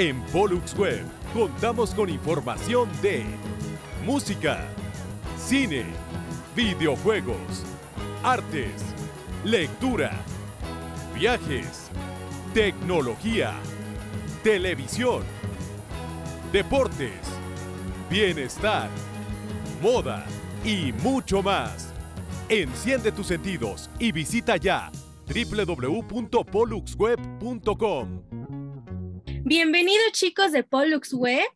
En Pollux Web contamos con información de música, cine, videojuegos, artes, lectura, viajes, tecnología, televisión, deportes, bienestar, moda y mucho más. Enciende tus sentidos y visita ya www.poluxweb.com. Bienvenidos chicos de Pollux Web.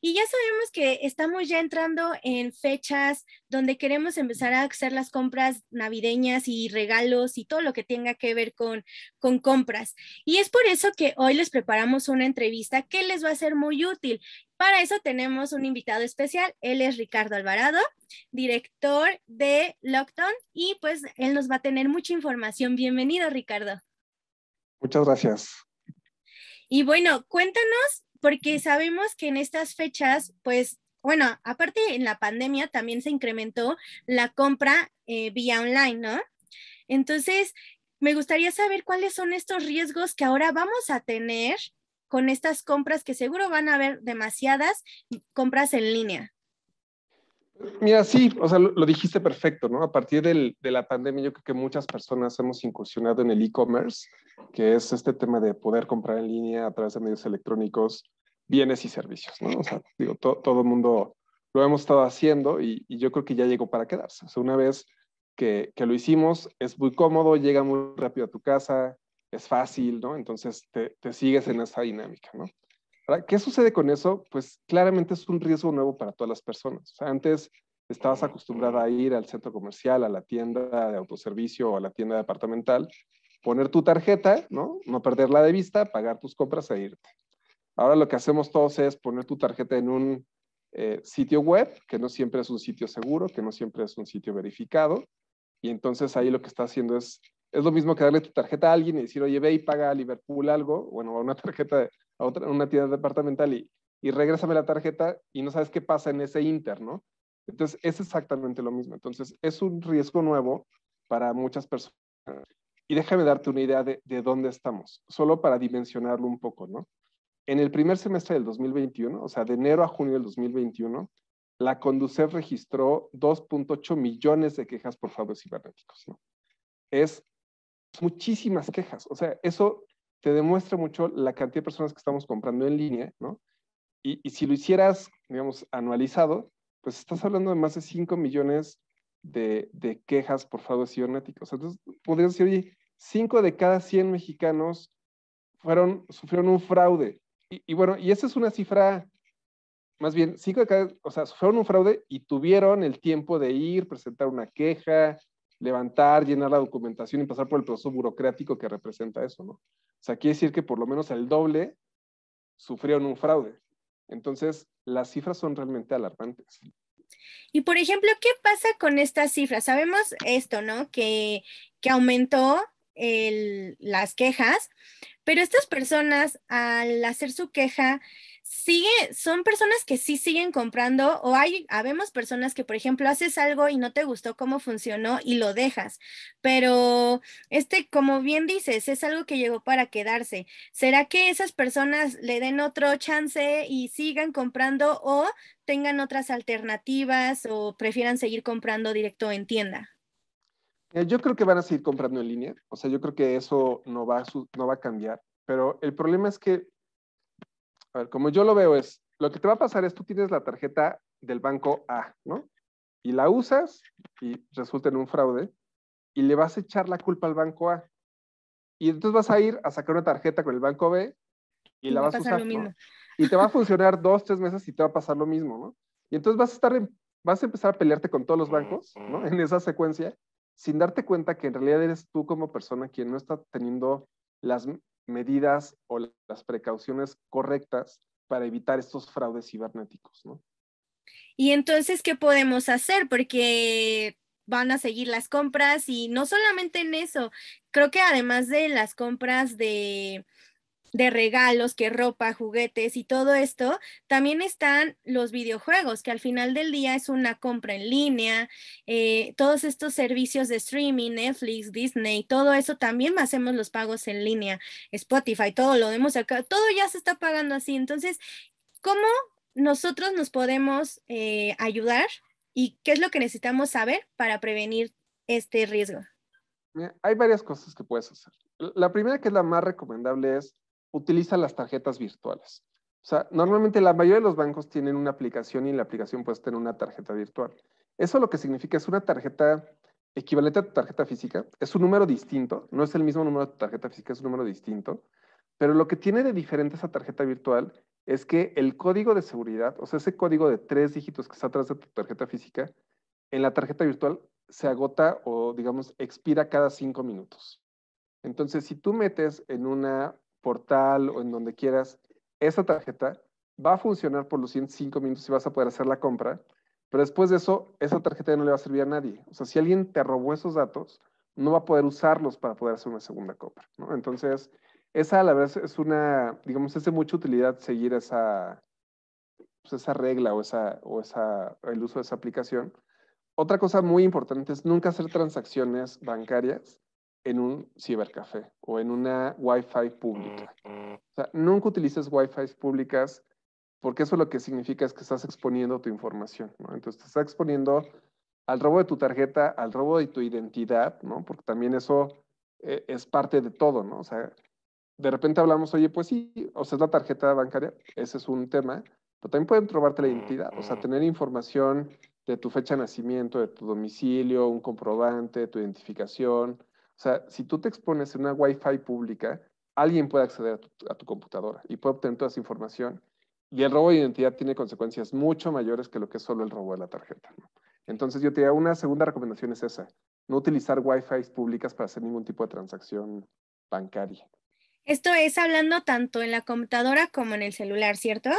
Y ya sabemos que estamos ya entrando en fechas donde queremos empezar a hacer las compras navideñas y regalos y todo lo que tenga que ver con, con compras. Y es por eso que hoy les preparamos una entrevista que les va a ser muy útil. Para eso tenemos un invitado especial. Él es Ricardo Alvarado, director de Lockdown, y pues él nos va a tener mucha información. Bienvenido, Ricardo. Muchas gracias. Y bueno, cuéntanos, porque sabemos que en estas fechas, pues, bueno, aparte en la pandemia también se incrementó la compra eh, vía online, ¿no? Entonces, me gustaría saber cuáles son estos riesgos que ahora vamos a tener con estas compras que seguro van a haber demasiadas compras en línea. Mira, sí, o sea, lo, dijiste perfecto, ¿no? A partir de la pandemia, yo creo que muchas personas hemos incursionado en el e-commerce, que es este tema de poder comprar en línea a través de medios electrónicos bienes y servicios, ¿no? O sea, digo, todo el mundo lo hemos estado haciendo y, yo creo que ya llegó para quedarse. O sea, una vez que, lo hicimos, es muy cómodo, llega muy rápido a tu casa, es fácil, ¿no? Entonces te, te sigues en esa dinámica, ¿no? ¿Qué sucede con eso? Pues claramente es un riesgo nuevo para todas las personas. antes estabas acostumbrada a ir al centro comercial, a la tienda de autoservicio o a la tienda departamental, poner tu tarjeta, ¿no? No perderla de vista, pagar tus compras e irte. Ahora lo que hacemos todos es poner tu tarjeta en un eh, sitio web, que no siempre es un sitio seguro, que no siempre es un sitio verificado, y entonces ahí lo que está haciendo es es lo mismo que darle tu tarjeta a alguien y decir, oye, ve y paga a Liverpool algo, bueno, a una tarjeta, a otra, una tienda departamental y, y la tarjeta y no sabes qué pasa en ese inter, ¿no? Entonces, es exactamente lo mismo. Entonces, es un riesgo nuevo para muchas personas. Y déjame darte una idea de, dónde estamos, solo para dimensionarlo un poco, ¿no? En el primer semestre del 2021, o sea, de enero a junio del 2021, la Conducef registró 2.8 millones de quejas por fraudes cibernéticos, ¿no? Es muchísimas quejas. O sea, eso te demuestra mucho la cantidad de personas que estamos comprando en línea, ¿no? Y, si lo hicieras, digamos, anualizado, pues estás hablando de más de 5 millones de, quejas por fraude cibernético. O sea, entonces podrías decir, oye, 5 de cada 100 mexicanos fueron, sufrieron un fraude. Y, y bueno, y esa es una cifra, más bien, 5 de cada, o sea, sufrieron un fraude y tuvieron el tiempo de ir, presentar una queja, levantar, llenar la documentación y pasar por el proceso burocrático que representa eso, ¿no? O sea, quiere decir que por lo menos el doble sufrieron un fraude. Entonces, las cifras son realmente alarmantes. Y por ejemplo, ¿qué pasa con estas cifras? Sabemos esto, ¿no? Que, que aumentó las quejas, pero estas personas al hacer su queja, sigue, son personas que sí siguen comprando o hay, habemos personas que, por ejemplo, haces algo y no te gustó cómo funcionó y lo dejas, pero este, como bien dices, es algo que llegó para quedarse. ¿Será que esas personas le den otro chance y sigan comprando o tengan otras alternativas o prefieran seguir comprando directo en tienda? Eh, yo creo que van a seguir comprando en línea, o sea, yo creo que eso no va no va a cambiar, pero el problema es que a ver, como yo lo veo es, lo que te va a pasar es tú tienes la tarjeta del banco A, ¿no? Y la usas y resulta en un fraude y le vas a echar la culpa al banco A. Y entonces vas a ir a sacar una tarjeta con el banco B y, la vas a usar. Y te va a funcionar dos, tres meses y te va a pasar lo mismo, ¿no? Y entonces vas a estar, vas a empezar a pelearte con todos los bancos, ¿no? En esa secuencia, sin darte cuenta que en realidad eres tú como persona quien no está teniendo las medidas o las precauciones correctas para evitar estos fraudes cibernéticos, ¿no? Y entonces, ¿qué podemos hacer? Porque van a seguir las compras y no solamente en eso, creo que además de las compras de, de regalos, que ropa, juguetes y todo esto, también están los videojuegos, que al final del día es una compra en línea, eh, todos estos servicios de streaming, Netflix, Disney, todo eso también hacemos los pagos en línea, Spotify, todo lo vemos acá, todo ya se está pagando así. Entonces, ¿cómo nosotros nos podemos eh, ayudar y qué es lo que necesitamos saber para prevenir este riesgo? hay varias cosas que puedes hacer. La primera, que es la más recomendable, es utiliza las tarjetas virtuales. O sea, normalmente la mayoría de los bancos tienen una aplicación y en la aplicación puedes tener una tarjeta virtual. Eso lo que significa es una tarjeta equivalente a tu tarjeta física. Es un número distinto, no es el mismo número de tu tarjeta física, es un número distinto. Pero lo que tiene de diferente esa tarjeta virtual es que el código de seguridad, o sea, ese código de tres dígitos que está atrás de tu tarjeta física, en la tarjeta virtual se agota o, digamos, expira cada cinco minutos. Entonces, si tú metes en una portal o en donde quieras, esa tarjeta va a funcionar por los 105 minutos y vas a poder hacer la compra, pero después de eso, esa tarjeta ya no le va a servir a nadie. O sea, si alguien te robó esos datos, no va a poder usarlos para poder hacer una segunda compra, Entonces, esa la verdad es una, digamos, es de mucha utilidad seguir esa, pues, esa regla o, esa, o esa, el uso de esa aplicación. Otra cosa muy importante es nunca hacer transacciones bancarias en un cibercafé o en una Wi-Fi pública. Mm, mm. O sea, nunca utilices Wi-Fi públicas porque eso lo que significa es que estás exponiendo tu información, ¿no? Entonces te estás exponiendo al robo de tu tarjeta, al robo de tu identidad, ¿no? Porque también eso eh, es parte de todo, ¿no? O sea, de repente hablamos, oye, pues sí, o sea, es la tarjeta bancaria, ese es un tema, pero también pueden robarte la mm, identidad, o sea, tener información de tu fecha de nacimiento, de tu domicilio, un comprobante, tu identificación, o sea, si tú te expones en una Wi-Fi pública, alguien puede acceder a tu, computadora y puede obtener toda esa información. Y el robo de identidad tiene consecuencias mucho mayores que lo que es solo el robo de la tarjeta. Entonces, yo te diría, una segunda recomendación es esa, no utilizar Wi-Fi públicas para hacer ningún tipo de transacción bancaria. Esto es hablando tanto en la computadora como en el celular, ¿cierto?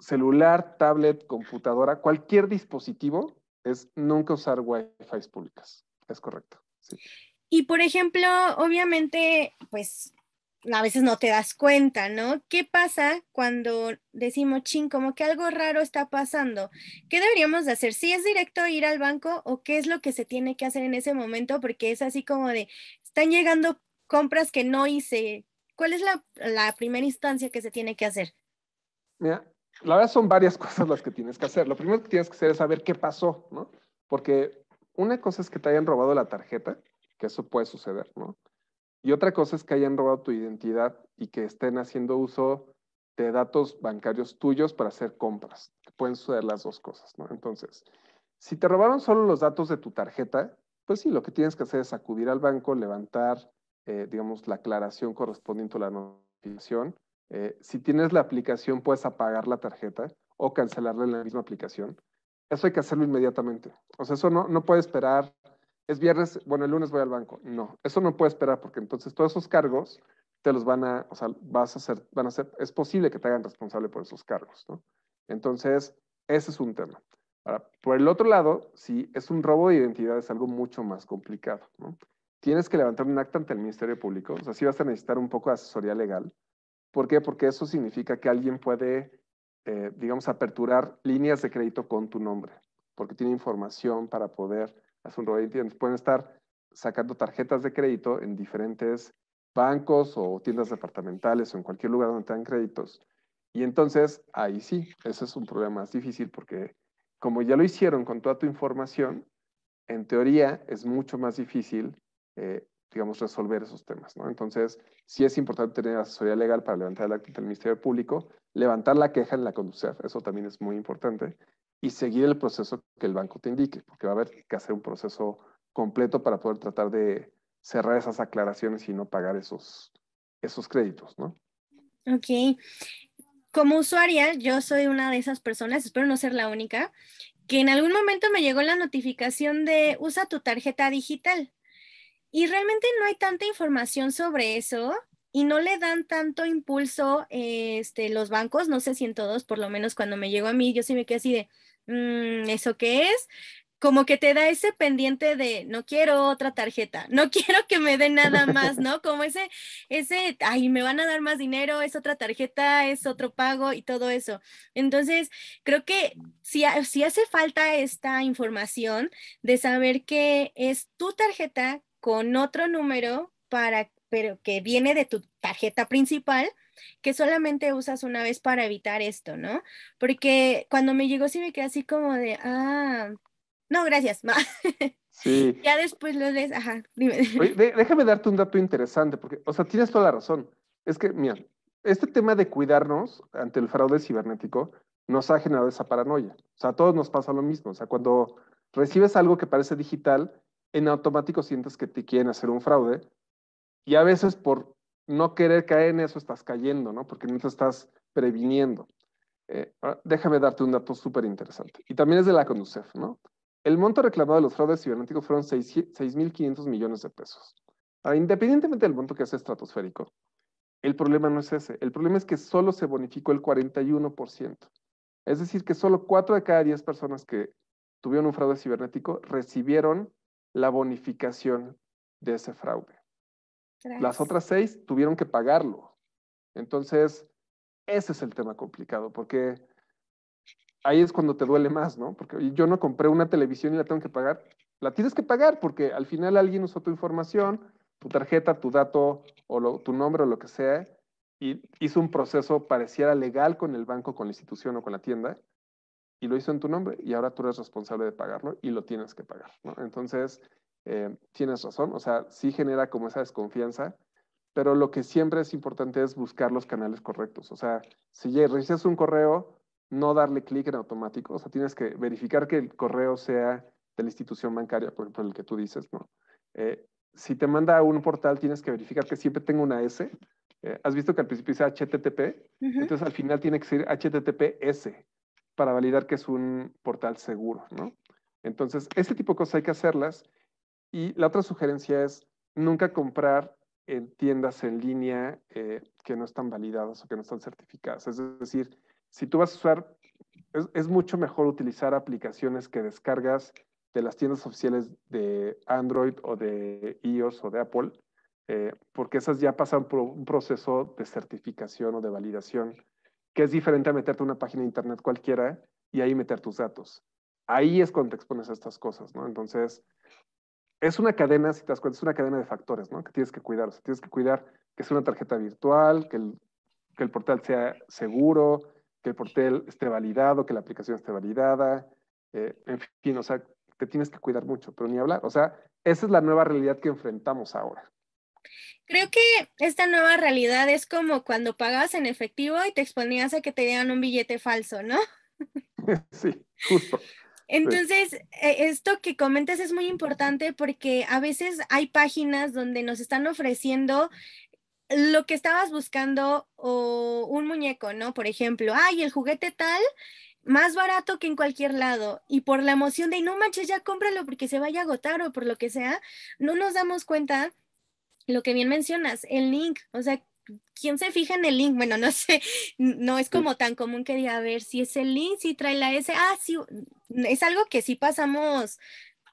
Celular, tablet, computadora, cualquier dispositivo es nunca usar Wi-Fi públicas. Es correcto. Y por ejemplo, obviamente, pues a veces no te das cuenta, ¿no? ¿Qué pasa cuando decimos, ching, como que algo raro está pasando? ¿Qué deberíamos de hacer? ¿Si es directo ir al banco o qué es lo que se tiene que hacer en ese momento? Porque es así como de, están llegando compras que no hice. ¿Cuál es la, la primera instancia que se tiene que hacer? Mira, la verdad son varias cosas las que tienes que hacer. Lo primero que tienes que hacer es saber qué pasó, ¿no? Porque una cosa es que te hayan robado la tarjeta, que eso puede suceder, ¿no? Y otra cosa es que hayan robado tu identidad y que estén haciendo uso de datos bancarios tuyos para hacer compras. Pueden suceder las dos cosas, ¿no? Entonces, si te robaron solo los datos de tu tarjeta, pues sí, lo que tienes que hacer es acudir al banco, levantar, eh, digamos, la aclaración correspondiente a la notificación. Eh, si tienes la aplicación, puedes apagar la tarjeta o cancelarla en la misma aplicación. Eso hay que hacerlo inmediatamente. O sea, eso no, no puede esperar. Es viernes, bueno, el lunes voy al banco. No, eso no puede esperar porque entonces todos esos cargos te los van a, o sea, vas a ser van a ser, es posible que te hagan responsable por esos cargos, ¿no? Entonces, ese es un tema. Ahora, por el otro lado, si es un robo de identidad, es algo mucho más complicado, ¿no? Tienes que levantar un acta ante el Ministerio Público, o sea, sí vas a necesitar un poco de asesoría legal. ¿Por qué? Porque eso significa que alguien puede eh, digamos, aperturar líneas de crédito con tu nombre, porque tiene información para poder hacer un robo de Pueden estar sacando tarjetas de crédito en diferentes bancos o tiendas departamentales o en cualquier lugar donde tengan créditos. Y entonces, ahí sí, ese es un problema más difícil porque como ya lo hicieron con toda tu información, en teoría es mucho más difícil eh, digamos, resolver esos temas, ¿no? Entonces, sí es importante tener asesoría legal para levantar el acta del Ministerio Público, levantar la queja en la conducción, eso también es muy importante, y seguir el proceso que el banco te indique, porque va a haber que hacer un proceso completo para poder tratar de cerrar esas aclaraciones y no pagar esos, esos créditos, ¿no? Ok. Como usuaria, yo soy una de esas personas, espero no ser la única, que en algún momento me llegó la notificación de usa tu tarjeta digital y realmente no hay tanta información sobre eso y no le dan tanto impulso eh, este, los bancos, no sé si en todos, por lo menos cuando me llegó a mí, yo sí me quedé así de, mm, ¿eso qué es? Como que te da ese pendiente de, no quiero otra tarjeta, no quiero que me den nada más, ¿no? Como ese, ese, ay, me van a dar más dinero, es otra tarjeta, es otro pago y todo eso. Entonces, creo que si, si hace falta esta información de saber que es tu tarjeta con otro número para, pero que viene de tu tarjeta principal, que solamente usas una vez para evitar esto, ¿no? Porque cuando me llegó sí me quedé así como de, ah, no, gracias. Ma. Sí. ya después lo lees, ajá, dime. déjame darte un dato interesante, porque, o sea, tienes toda la razón. Es que, mira, este tema de cuidarnos ante el fraude cibernético nos ha generado esa paranoia. O sea, a todos nos pasa lo mismo. O sea, cuando recibes algo que parece digital, en automático sientes que te quieren hacer un fraude y a veces por no querer caer en eso estás cayendo, ¿no? Porque no te estás previniendo. Eh, déjame darte un dato súper interesante. Y también es de la CONDUCEF, ¿no? El monto reclamado de los fraudes cibernéticos fueron 6.500 millones de pesos. independientemente del monto que es estratosférico, el problema no es ese. El problema es que solo se bonificó el 41%. Es decir, que solo 4 de cada 10 personas que tuvieron un fraude cibernético recibieron la bonificación de ese fraude. Las otras seis tuvieron que pagarlo. Entonces, ese es el tema complicado, porque ahí es cuando te duele más, ¿no? Porque yo no compré una televisión y la tengo que pagar. La tienes que pagar porque al final alguien usó tu información, tu tarjeta, tu dato o tu nombre o lo que sea, y hizo un proceso pareciera legal con el banco, con la institución o con la tienda, y lo hizo en tu nombre y ahora tú eres responsable de pagarlo y lo tienes que pagar, ¿no? Entonces, eh, tienes razón, o sea, sí genera como esa desconfianza, pero lo que siempre es importante es buscar los canales correctos, o sea, si ya recibes un correo, no darle clic en automático, o sea, tienes que verificar que el correo sea de la institución bancaria, por ejemplo, el que tú dices, ¿no? Eh, si te manda a un portal, tienes que verificar que siempre tenga una S. Eh, has visto que al principio dice HTTP, entonces al final tiene que ser HTTPS, para validar que es un portal seguro, ¿no? Entonces, este tipo de cosas hay que hacerlas. Y la otra sugerencia es nunca comprar en tiendas en línea eh, que no están validadas o que no están certificadas. Es decir, si tú vas a usar, es, mucho mejor utilizar aplicaciones que descargas de las tiendas oficiales de Android o de iOS o de Apple, eh, porque esas ya pasan por un proceso de certificación o de validación que es diferente a meterte a una página de internet cualquiera y ahí meter tus datos. Ahí es cuando te expones a estas cosas, ¿no? Entonces, es una cadena, si te das cuenta, es una cadena de factores, ¿no? Que tienes que cuidar. O sea, tienes que cuidar que sea una tarjeta virtual, que el, portal sea seguro, que el portal esté validado, que la aplicación esté validada, eh, en fin, o sea, te tienes que cuidar mucho, pero ni hablar. O sea, esa es la nueva realidad que enfrentamos ahora. Creo que esta nueva realidad es como cuando pagabas en efectivo y te exponías a que te dieran un billete falso, ¿no? Sí, justo. Entonces, e, esto que comentas es muy importante porque a veces hay páginas donde nos están ofreciendo lo que estabas buscando o un muñeco, ¿no? Por ejemplo, hay el juguete tal, más barato que en cualquier lado. Y por la emoción de, no manches, ya cómpralo porque se vaya a agotar o por lo que sea, no nos damos cuenta lo que bien mencionas, el link, o sea, ¿quién se fija en el link? Bueno, no sé, no es como tan común que diga, a ver, si es el link, si trae la S, ah, sí, es algo que sí pasamos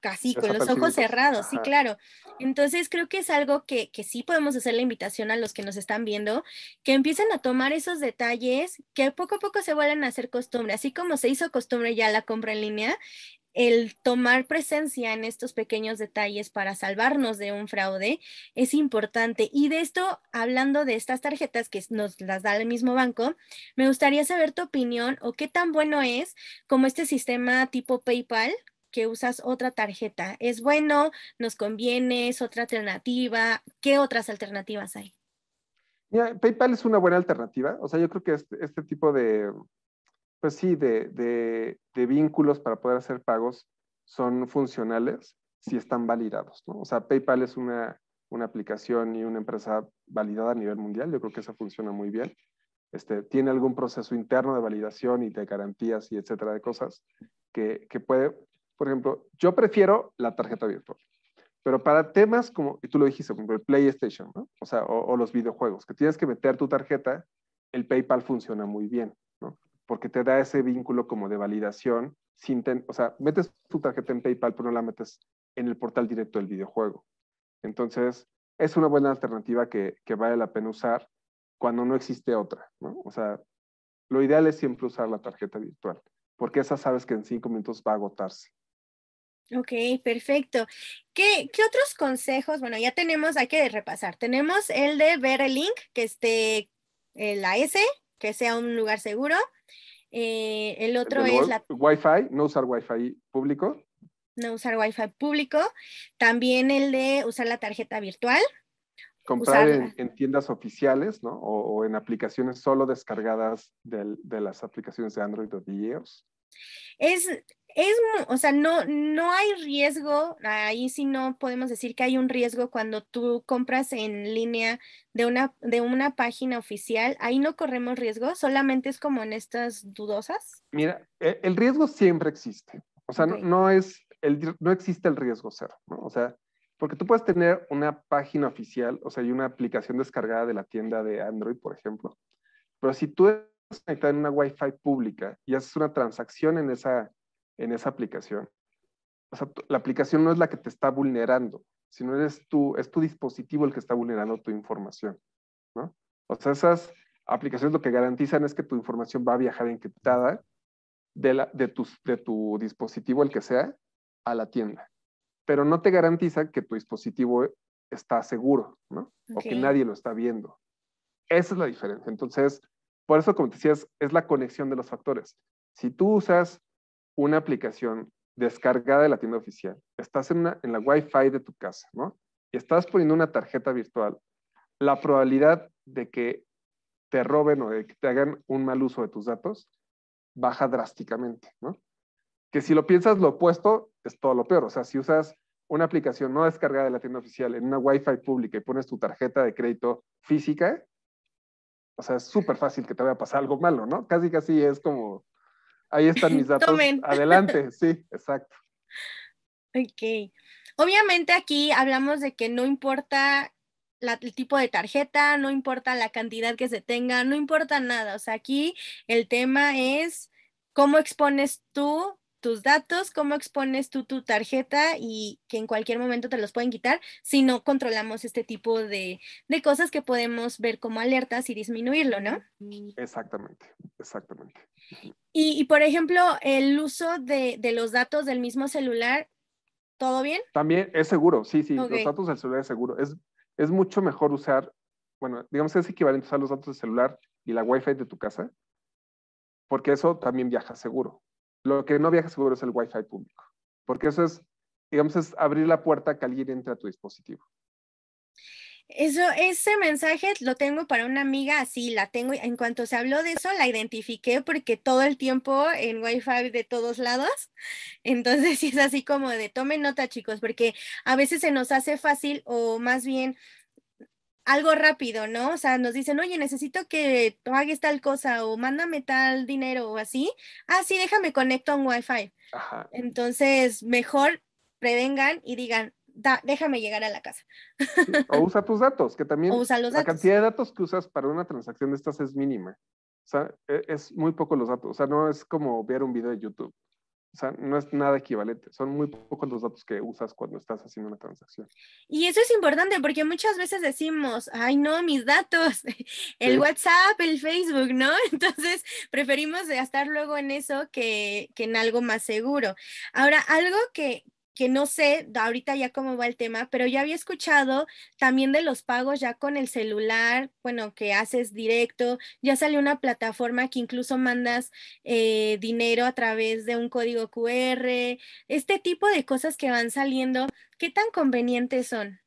casi con los ojos cerrados, sí, claro. Entonces creo que es algo que, que, sí podemos hacer la invitación a los que nos están viendo, que empiecen a tomar esos detalles, que poco a poco se vuelvan a hacer costumbre, así como se hizo costumbre ya la compra en línea, el tomar presencia en estos pequeños detalles para salvarnos de un fraude es importante. Y de esto, hablando de estas tarjetas que nos las da el mismo banco, me gustaría saber tu opinión o qué tan bueno es como este sistema tipo PayPal que usas otra tarjeta. ¿Es bueno? ¿Nos conviene? ¿Es otra alternativa? ¿Qué otras alternativas hay? PayPal es una buena alternativa. O sea, yo creo que este, este tipo de, pues sí, de, de, vínculos para poder hacer pagos son funcionales si están validados, ¿no? O sea, PayPal es una, una aplicación y una empresa validada a nivel mundial, yo creo que eso funciona muy bien. Este, tiene algún proceso interno de validación y de garantías y etcétera de cosas que, que puede, por ejemplo, yo prefiero la tarjeta virtual, pero para temas como, y tú lo dijiste, como el PlayStation, ¿no? O sea, o los videojuegos, que tienes que meter tu tarjeta, el PayPal funciona muy bien porque te da ese vínculo como de validación. Sin o sea, metes tu tarjeta en PayPal, pero no la metes en el portal directo del videojuego. Entonces, es una buena alternativa que, que vale la pena usar cuando no existe otra. ¿no? O sea, lo ideal es siempre usar la tarjeta virtual, porque esa sabes que en cinco minutos va a agotarse. Ok, perfecto. ¿Qué, ¿Qué, otros consejos? Bueno, ya tenemos, hay que repasar. Tenemos el de ver el link, que esté eh, la S, que sea un lugar seguro. Eh, el otro es la... Wi-Fi, no usar Wi-Fi público. No usar Wi-Fi público. También el de usar la tarjeta virtual. Comprar en, tiendas oficiales, ¿no? O, en aplicaciones solo descargadas de las aplicaciones de Android o de iOS. Es, es, o sea, no, no hay riesgo, ahí sí no podemos decir que hay un riesgo cuando tú compras en línea de una, de una página oficial, ahí no corremos riesgo, solamente es como en estas dudosas. Mira, e, el riesgo siempre existe, o sea, no, es, el, no existe el riesgo cero, ¿no? o sea, porque tú puedes tener una página oficial, o sea, hay una aplicación descargada de la tienda de Android, por ejemplo, pero si tú estás conectado en una Wi-Fi pública y haces una transacción en esa en esa aplicación. O sea, la aplicación no es la que te está vulnerando, sino eres tú, es tu dispositivo el que está vulnerando tu información, ¿no? O sea, esas aplicaciones lo que garantizan es que tu información va a viajar encriptada de, la, de, tu, de tu dispositivo, el que sea, a la tienda. Pero no te garantiza que tu dispositivo está seguro, ¿no? O que nadie lo está viendo. Esa es la diferencia. Entonces, por eso, como te decías, es la conexión de los factores. Si tú usas una aplicación descargada de la tienda oficial. Estás en, una, en la Wi-Fi de tu casa, ¿no? Y estás poniendo una tarjeta virtual. La probabilidad de que te roben o de que te hagan un mal uso de tus datos baja drásticamente, ¿no? Que si lo piensas lo opuesto, es todo lo peor. O sea, si usas una aplicación no descargada de la tienda oficial en una Wi-Fi pública y pones tu tarjeta de crédito física, o sea, es súper fácil que te vaya a pasar algo malo, ¿no? Casi, casi es como Ahí están mis datos. Adelante, sí, exacto. Ok. Obviamente aquí hablamos de que no importa el tipo de tarjeta, no importa la cantidad que se tenga, no importa nada. O sea, aquí el tema es cómo expones tú tus datos, cómo expones tú tu tarjeta y que en cualquier momento te los pueden quitar si no controlamos este tipo de, cosas que podemos ver como alertas y disminuirlo, ¿no? Exactamente, exactamente. Y, por ejemplo, el uso de, los datos del mismo celular, ¿todo bien? También es seguro, sí, sí, los datos del celular es seguro. Es, es mucho mejor usar, bueno, digamos que es equivalente a usar los datos del celular y la wifi de tu casa, porque eso también viaja seguro. Lo que no viaja seguro es el Wi-Fi público, porque eso es, digamos, es abrir la puerta a que alguien entre a tu dispositivo. Eso, ese mensaje lo tengo para una amiga, así la tengo. En cuanto se habló de eso, la identifiqué porque todo el tiempo en Wi-Fi de todos lados. Entonces, es así como de tomen nota, chicos, porque a veces se nos hace fácil o más bien algo rápido, ¿no? O sea, nos dicen, oye, necesito que hagas tal cosa o mándame tal dinero o así. Ah, sí, déjame conecto a un wifi. Entonces, mejor prevengan y digan, déjame llegar a la casa. o usa tus datos, que también la cantidad de datos que usas para una transacción de estas es mínima. O sea, e, es muy poco los datos. O sea, no es como ver un video de YouTube. O sea, no es nada equivalente. Son muy pocos los datos que usas cuando estás haciendo una transacción. Y eso es importante porque muchas veces decimos, ay no, mis datos, el WhatsApp, el Facebook, ¿no? Entonces preferimos gastar luego en eso que, que en algo más seguro. Ahora, algo que, que no sé ahorita ya cómo va el tema, pero ya había escuchado también de los pagos ya con el celular, bueno, que haces directo, ya salió una plataforma que incluso mandas eh, dinero a través de un código QR, este tipo de cosas que van saliendo, ¿qué tan convenientes son?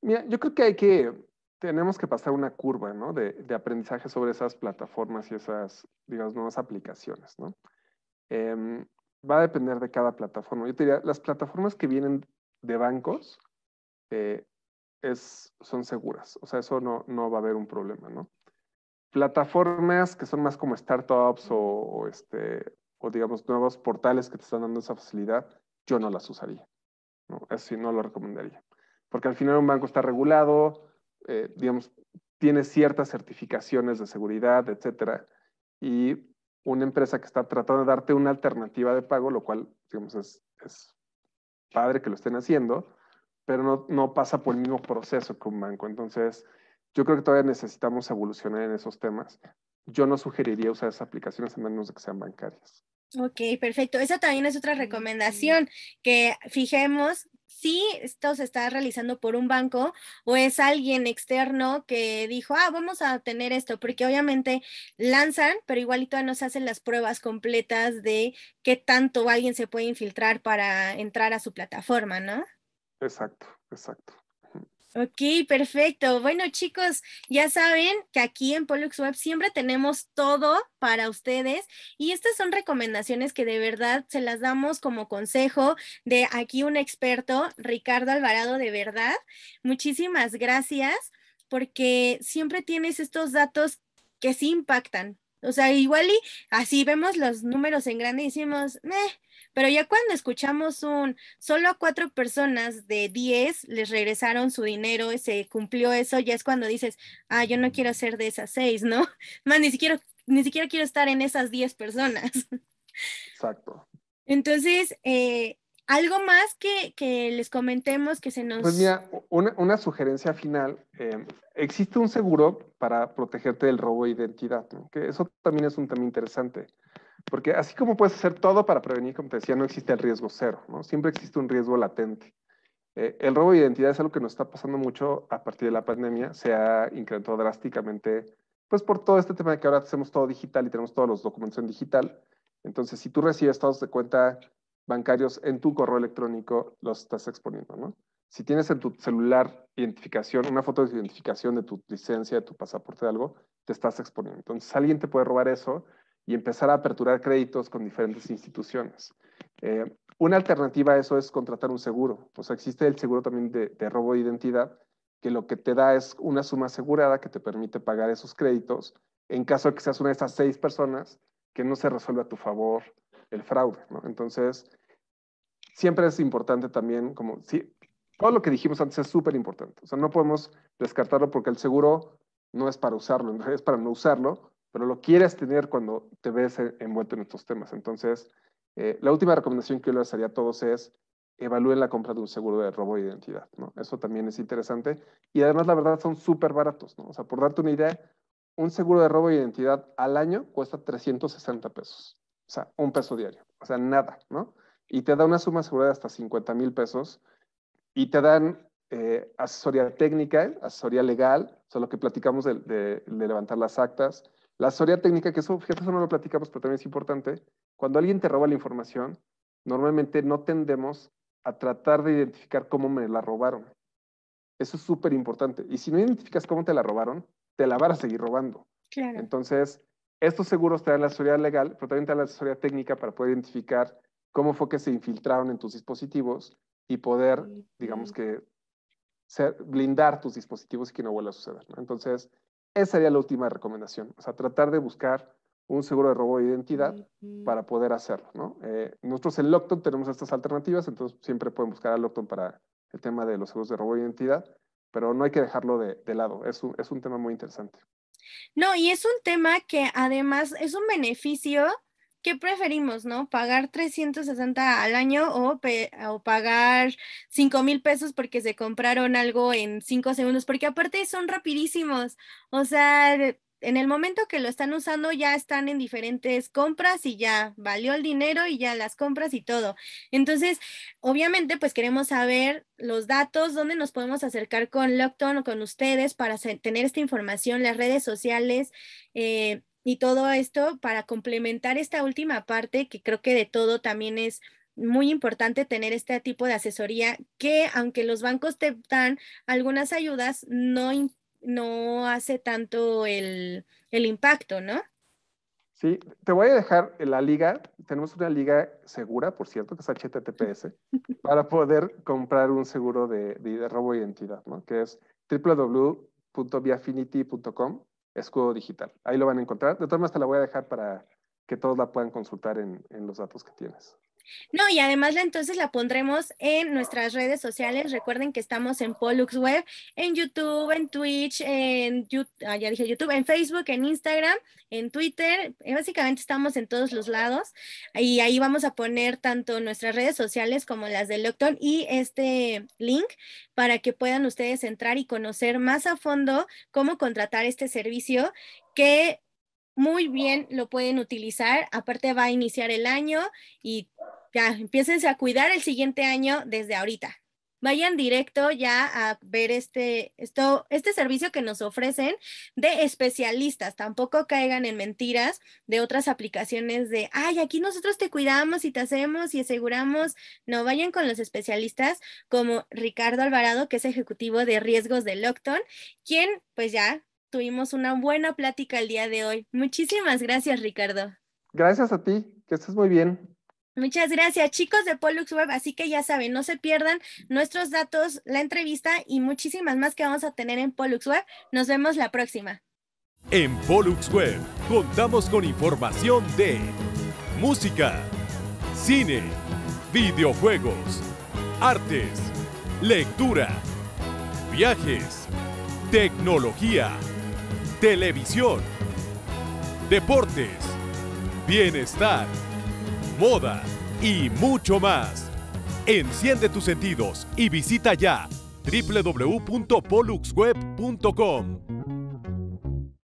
Mira, yo creo que hay que, tenemos que pasar una curva, ¿no? De, de aprendizaje sobre esas plataformas y esas, digamos, nuevas aplicaciones, ¿no? Em, va a depender de cada plataforma. Yo te diría, las plataformas que vienen de bancos eh, es, son seguras, o sea, eso no, no va a haber un problema, ¿no? Plataformas que son más como startups o, este, o digamos nuevos portales que te están dando esa facilidad, yo no las usaría, ¿no? Eso sí, no lo recomendaría. Porque al final un banco está regulado, eh, digamos, tiene ciertas certificaciones de seguridad, etcétera, y una empresa que está tratando de darte una alternativa de pago, lo cual, digamos, es, padre que lo estén haciendo, pero no, no, pasa por el mismo proceso que un banco. Entonces, yo creo que todavía necesitamos evolucionar en esos temas. Yo no sugeriría usar esas aplicaciones a menos de que sean bancarias. Ok, perfecto. Esa también es otra recomendación, que fijemos si esto se está realizando por un banco o es alguien externo que dijo, ah, vamos a tener esto, porque obviamente lanzan, pero igualito no se hacen las pruebas completas de qué tanto alguien se puede infiltrar para entrar a su plataforma, ¿no? Exacto, exacto. Ok, perfecto. Bueno, chicos, ya saben que aquí en Pollux Web siempre tenemos todo para ustedes y estas son recomendaciones que de verdad se las damos como consejo de aquí un experto, Ricardo Alvarado, de verdad. Muchísimas gracias porque siempre tienes estos datos que sí impactan. O sea, igual y así vemos los números en grande y decimos, pero ya cuando escuchamos un solo a cuatro personas de diez les regresaron su dinero, se cumplió eso, ya es cuando dices, ah, yo no quiero ser de esas seis, ¿no? Más ni siquiera, ni siquiera quiero estar en esas diez personas. Exacto. Entonces, eh, algo más que, que, les comentemos que se nos... Pues mira, una, sugerencia final. Em, existe un seguro para protegerte del robo de identidad, que eso también es un tema interesante. Porque así como puedes hacer todo para prevenir, como te decía, no existe el riesgo cero, ¿no? Siempre existe un riesgo latente. Eh, el robo de identidad es algo que nos está pasando mucho a partir de la pandemia. Se ha incrementado drásticamente, pues por todo este tema de que ahora hacemos todo digital y tenemos todos los documentos en digital. Entonces, si tú recibes estados de cuenta bancarios en tu correo electrónico, los estás exponiendo, ¿no? Si tienes en tu celular identificación, una foto de identificación de tu licencia, de tu pasaporte, de algo, te estás exponiendo. Entonces, alguien te puede robar eso y empezar a aperturar créditos con diferentes instituciones. Eh, una alternativa a eso es contratar un seguro. O sea, existe el seguro también de, robo de identidad, que lo que te da es una suma asegurada que te permite pagar esos créditos en caso de que seas una de esas seis personas que no se resuelva a tu favor el fraude. Entonces, siempre es importante también, como si todo lo que dijimos antes es súper importante. O sea, no podemos descartarlo porque el seguro no es para usarlo, es para no usarlo, pero lo quieres tener cuando te ves eh, envuelto en estos temas. Entonces, eh, la última recomendación que yo les haría a todos es evalúen la compra de un seguro de robo de identidad, ¿no? Eso también es interesante. Y además, la verdad, son súper baratos, ¿no? O sea, por darte una idea, un seguro de robo de identidad al año cuesta 360 pesos. O sea, un peso diario. O sea, nada, Y te da una suma asegurada hasta 50 mil pesos y te dan eh, asesoría técnica, asesoría legal, o sea, lo que platicamos de levantar las actas, la asesoría técnica, que eso, eso no lo platicamos, pero también es importante. Cuando alguien te roba la información, normalmente no tendemos a tratar de identificar cómo me la robaron. Eso es súper importante. Y si no identificas cómo te la robaron, te la van a seguir robando. Entonces, estos seguros te dan la asesoría legal, pero también te dan la asesoría técnica para poder identificar cómo fue que se infiltraron en tus dispositivos y poder, digamos que, blindar tus dispositivos y que no vuelva a suceder. Entonces, esa sería la última recomendación, o sea, tratar de buscar un seguro de robo de identidad para poder hacerlo, ¿no? Eh, nosotros en Lockton tenemos estas alternativas, entonces siempre pueden buscar a Lockton para el tema de los seguros de robo de identidad, pero no hay que dejarlo de, lado, es un tema muy interesante. No, y es un tema que además es un beneficio ¿qué preferimos, no? ¿Pagar 360 al año o, o pagar 5 mil pesos porque se compraron algo en 5 segundos? Porque aparte son rapidísimos, o sea, en el momento que lo están usando ya están en diferentes compras y ya valió el dinero y ya las compras y todo. Entonces, obviamente, pues queremos saber los datos, dónde nos podemos acercar con Lockton o con ustedes para tener esta información, las redes sociales. Eh, y todo esto para complementar esta última parte que creo que de todo también es muy importante tener este tipo de asesoría que aunque los bancos te dan algunas ayudas, no, no hace tanto el, impacto, ¿no? Sí, te voy a dejar la liga, tenemos una liga segura, por cierto, que es HTTPS, para poder comprar un seguro de, de, robo de identidad, ¿no? Que es www.viafinity.com escudo digital. Ahí lo van a encontrar. De todas maneras, te la voy a dejar para que todos la puedan consultar en, en los datos que tienes. No, y además la entonces la pondremos en nuestras redes sociales. Recuerden que estamos en Pollux Web, en YouTube, en Twitch, en YouTube, ah, ya dije YouTube, en Facebook, en Instagram, en Twitter. Eh, básicamente estamos en todos los lados. Y ahí vamos a poner tanto nuestras redes sociales como las de Lockton y este link para que puedan ustedes entrar y conocer más a fondo cómo contratar este servicio que muy bien lo pueden utilizar. Aparte va a iniciar el año y ya, a cuidar el siguiente año desde ahorita. Vayan directo ya a ver este, esto, este servicio que nos ofrecen de especialistas. Tampoco caigan en mentiras de otras aplicaciones de, ay, aquí nosotros te cuidamos y te hacemos y aseguramos. No, vayan con los especialistas como Ricardo Alvarado, que es ejecutivo de riesgos de Lockton, quien pues ya tuvimos una buena plática el día de hoy. Muchísimas gracias, Ricardo. Gracias a ti, que estés muy bien. Muchas gracias, chicos de Pollux Web. Así que ya saben, no se pierdan nuestros datos, la entrevista y muchísimas más que vamos a tener en Pollux Web. Nos vemos la próxima. En Pollux Web contamos con información de música, cine, videojuegos, artes, lectura, viajes, tecnología, televisión, deportes, bienestar moda y mucho más. Enciende tus sentidos y visita ya www.poluxweb.com.